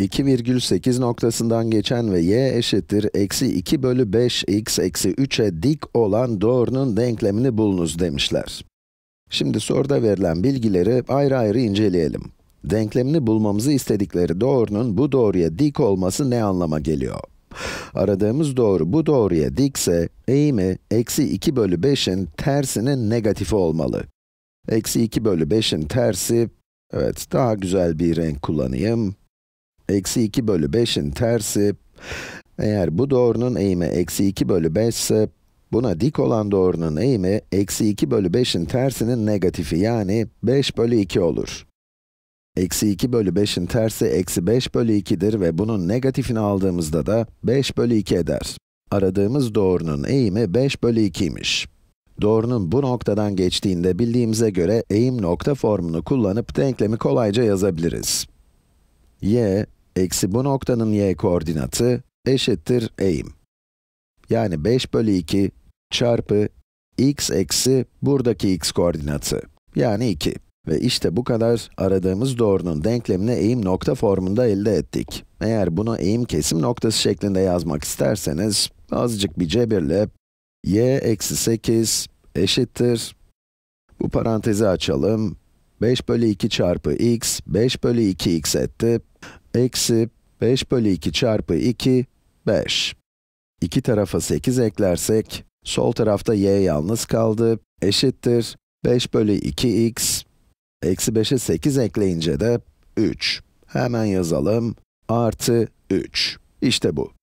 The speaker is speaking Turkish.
2,8 noktasından geçen ve y eşittir eksi 2 bölü 5x eksi 3'e dik olan doğrunun denklemini bulunuz demişler. Şimdi soruda verilen bilgileri ayrı ayrı inceleyelim. Denklemini bulmamızı istedikleri doğrunun bu doğruya dik olması ne anlama geliyor? Aradığımız doğru bu doğruya dikse, eğimi eksi 2 bölü 5'in tersinin negatifi olmalı. Eksi 2 bölü 5'in tersi, evet daha güzel bir renk kullanayım, eksi 2 bölü 5'in tersi, eğer bu doğrunun eğimi eksi 2 bölü 5 ise, buna dik olan doğrunun eğimi eksi 2 bölü 5'in tersinin negatifi yani 5 bölü 2 olur. Eksi 2 bölü 5'in tersi eksi 5 bölü 2'dir ve bunun negatifini aldığımızda da 5 bölü 2 eder. Aradığımız doğrunun eğimi 5 bölü 2'ymiş. Doğrunun bu noktadan geçtiğinde bildiğimize göre eğim nokta formunu kullanıp denklemi kolayca yazabiliriz. y eksi bu noktanın y koordinatı eşittir eğim. Yani 5 bölü 2 çarpı x eksi buradaki x koordinatı, yani 2. Ve işte bu kadar aradığımız doğrunun denklemini eğim nokta formunda elde ettik. Eğer bunu eğim kesim noktası şeklinde yazmak isterseniz, azıcık bir cebirle y eksi 8 eşittir, bu parantezi açalım, 5 bölü 2 çarpı x, 5 bölü 2x etti eksi 5 bölü 2 çarpı 2, 5. İki tarafa 8 eklersek, sol tarafta y yalnız kaldı, eşittir 5 bölü 2x, eksi 5'e 8 ekleyince de 3. Hemen yazalım, artı 3. İşte bu.